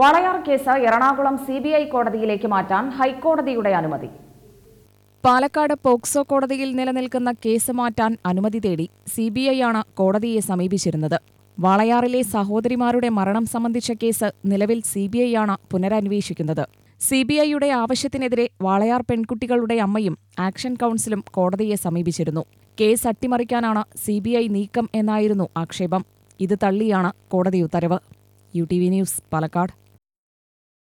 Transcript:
Walayar case Ernakulam C B I കോടതിയിലേക്ക് മാറ്റാൻ ഹൈക്കോടതിയുടെ അനുമതി പാലക്കാട് പോക്സോ കോടതിയിൽ നിലനിൽക്കുന്ന കേസ് മാറ്റാൻ അനുമതി തേടി സി ബി ഐ ആണ് കോടതിയെ സമീപിച്ചിരുന്നത് വാളയാറിലെ സഹോദരിമാരുടെ മരണം സംബന്ധിച്ച കേസ് നിലവിൽ സി ബി ഐ ആണ് പുനരന്വേഷിക്കുന്നത് സി ബി ഐയുടെ ആവശ്യത്തിനെതിരെ വാളയാർ പെൺകുട്ടികളുടെ അമ്മയും ആക്ഷൻ കൗൺസിലും കോടതിയെ സമീപിച്ചിരുന്നു കേസ് അട്ടിമറിക്കാനാണ് സി ബി ഐ നീക്കം എന്നായിരുന്നു ആക്ഷേപം ഇത് തള്ളിയാണ് കോടതി ഉത്തരവ് U T V news Palakkad